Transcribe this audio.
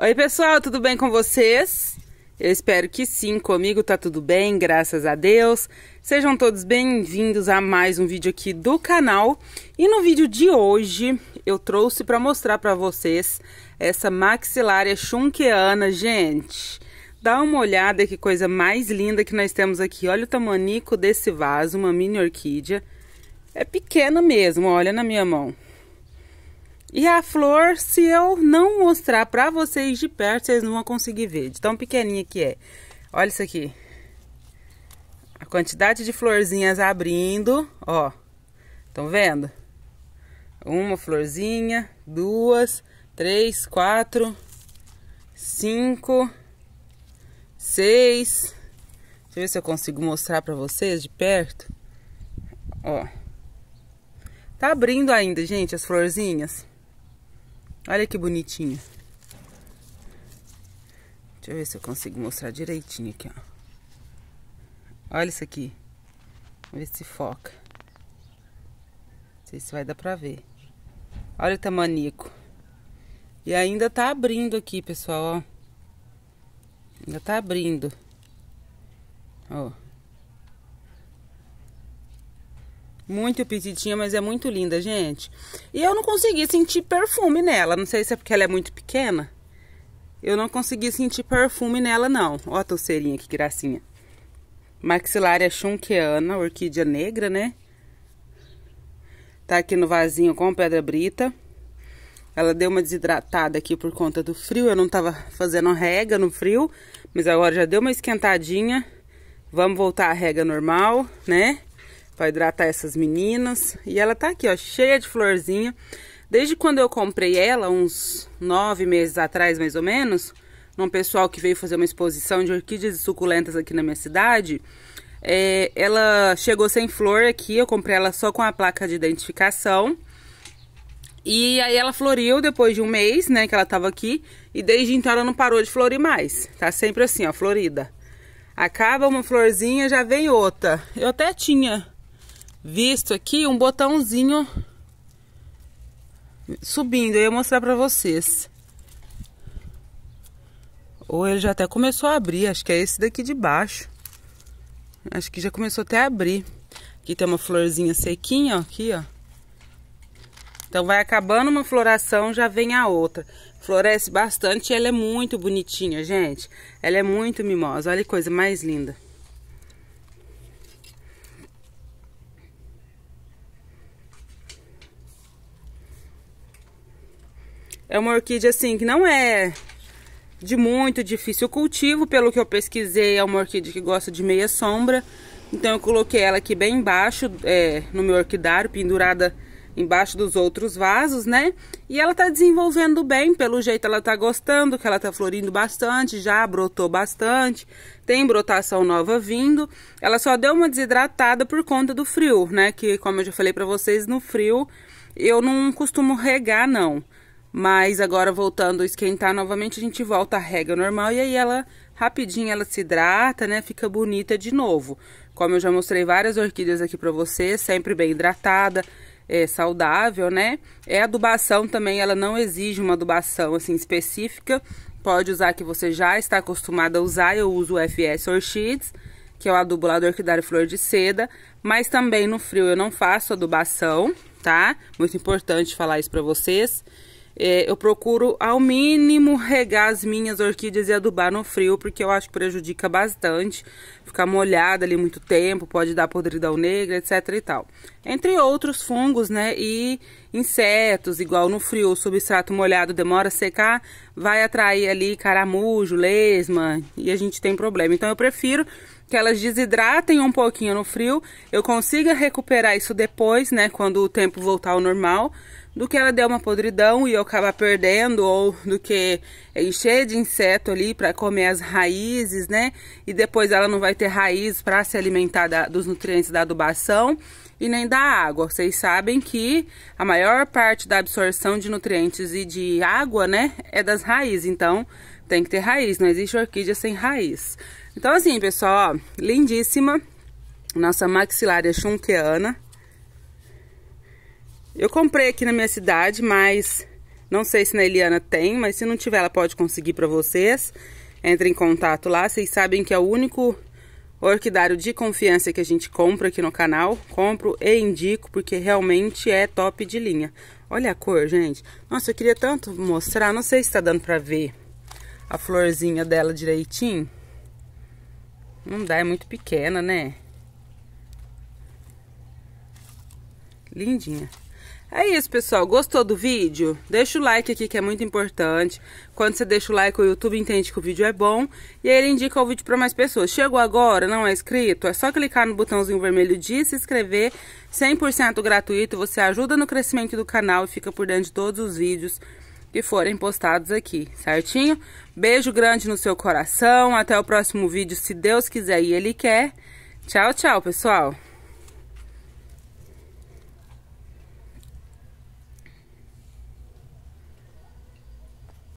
Oi, pessoal, tudo bem com vocês? Eu espero que sim, comigo tá tudo bem, graças a Deus. Sejam todos bem-vindos a mais um vídeo aqui do canal. E no vídeo de hoje eu trouxe para mostrar para vocês essa maxilária chunqueana, gente. Dá uma olhada que coisa mais linda que nós temos aqui. Olha o tamanico desse vaso, uma mini orquídea. É pequena mesmo, olha na minha mão. E a flor, se eu não mostrar para vocês de perto, vocês não vão conseguir ver. De tão pequenininha que é. Olha isso aqui. A quantidade de florzinhas abrindo, ó. Estão vendo? Uma florzinha, duas, três, quatro, cinco, seis. Deixa eu ver se eu consigo mostrar para vocês de perto. Ó. Tá abrindo ainda, gente, as florzinhas. Olha que bonitinho. Deixa eu ver se eu consigo mostrar direitinho aqui, ó. Olha isso aqui. Vamos ver se foca. Não sei se vai dar pra ver. Olha o tamanico. E ainda tá abrindo aqui, pessoal, ó. Ainda tá abrindo. Ó. Muito petitinha, mas é muito linda, gente. E eu não consegui sentir perfume nela. Não sei se é porque ela é muito pequena. Eu não consegui sentir perfume nela, não. Ó a touceirinha, que gracinha. Maxilária chunqueana, orquídea negra, né? Tá aqui no vasinho com pedra brita. Ela deu uma desidratada aqui por conta do frio. Eu não tava fazendo rega no frio, mas agora já deu uma esquentadinha. Vamos voltar à rega normal, né? para hidratar essas meninas. E ela tá aqui, ó, cheia de florzinha. Desde quando eu comprei ela, uns nove meses atrás, mais ou menos, num pessoal que veio fazer uma exposição de orquídeas e suculentas aqui na minha cidade, é, ela chegou sem flor aqui, eu comprei ela só com a placa de identificação. E aí ela floriu depois de um mês, né, que ela tava aqui, e desde então ela não parou de florir mais. Tá sempre assim, ó, florida. Acaba uma florzinha, já vem outra. Eu até tinha visto aqui um botãozinho subindo. Eu ia mostrar pra vocês. Ou ele já até começou a abrir. Acho que é esse daqui de baixo. Acho que já começou até a abrir. Aqui tem uma florzinha sequinha, ó, aqui, ó. Então vai acabando uma floração, já vem a outra. Floresce bastante e ela é muito bonitinha, gente. Ela é muito mimosa. Olha que coisa mais linda. É uma orquídea, assim, que não é de muito difícil cultivo. Pelo que eu pesquisei, é uma orquídea que gosta de meia sombra. Então eu coloquei ela aqui bem embaixo é, no meu orquidário, pendurada embaixo dos outros vasos, né? E ela tá desenvolvendo bem, pelo jeito ela tá gostando, que ela tá florindo bastante, já brotou bastante, tem brotação nova vindo. Ela só deu uma desidratada por conta do frio, né? Que como eu já falei para vocês, no frio eu não costumo regar não. Mas agora voltando a esquentar novamente, a gente volta à regra normal e aí ela rapidinho ela se hidrata, né? Fica bonita de novo. Como eu já mostrei várias orquídeas aqui para você, sempre bem hidratada, é, saudável, né? É adubação também, ela não exige uma adubação assim específica. Pode usar que você já está acostumada a usar. Eu uso o FS Orchids, que é o adubo lá do orquidário flor de seda, mas também no frio eu não faço adubação, tá? Muito importante falar isso para vocês. É, eu procuro ao mínimo regar as minhas orquídeas e adubar no frio, porque eu acho que prejudica bastante. Ficar molhada ali muito tempo, pode dar podridão negra, etc e tal. Entre outros fungos, né, e insetos, igual no frio, o substrato molhado demora a secar, vai atrair ali caramujo, lesma, e a gente tem problema. Então eu prefiro que elas desidratem um pouquinho no frio, eu consiga recuperar isso depois, né, quando o tempo voltar ao normal, do que ela der uma podridão e eu acabar perdendo, ou do que encher de inseto ali para comer as raízes, né? E depois ela não vai ter raiz para se alimentar da, dos nutrientes da adubação e nem da água. Vocês sabem que a maior parte da absorção de nutrientes e de água, né, é das raízes. Então, tem que ter raiz, não existe orquídea sem raiz. Então, assim, pessoal, ó, lindíssima nossa maxilária chunqueana. É eu comprei aqui na minha cidade, mas não sei se na Eliana tem, mas se não tiver ela pode conseguir para vocês. Entre em contato lá, vocês sabem que é o único orquidário de confiança que a gente compra aqui no canal. Compro e indico, porque realmente é top de linha. Olha a cor, gente. Nossa, eu queria tanto mostrar, não sei se tá dando para ver a florzinha dela direitinho. Não dá, é muito pequena, né? Lindinha. É isso, pessoal. Gostou do vídeo? Deixa o like aqui que é muito importante. Quando você deixa o like, o YouTube entende que o vídeo é bom e aí ele indica o vídeo para mais pessoas. Chegou agora, não é inscrito? É só clicar no botãozinho vermelho de se inscrever. 100% gratuito, você ajuda no crescimento do canal e fica por dentro de todos os vídeos que forem postados aqui, certinho? Beijo grande no seu coração. Até o próximo vídeo, se Deus quiser e Ele quer. Tchau, tchau, pessoal.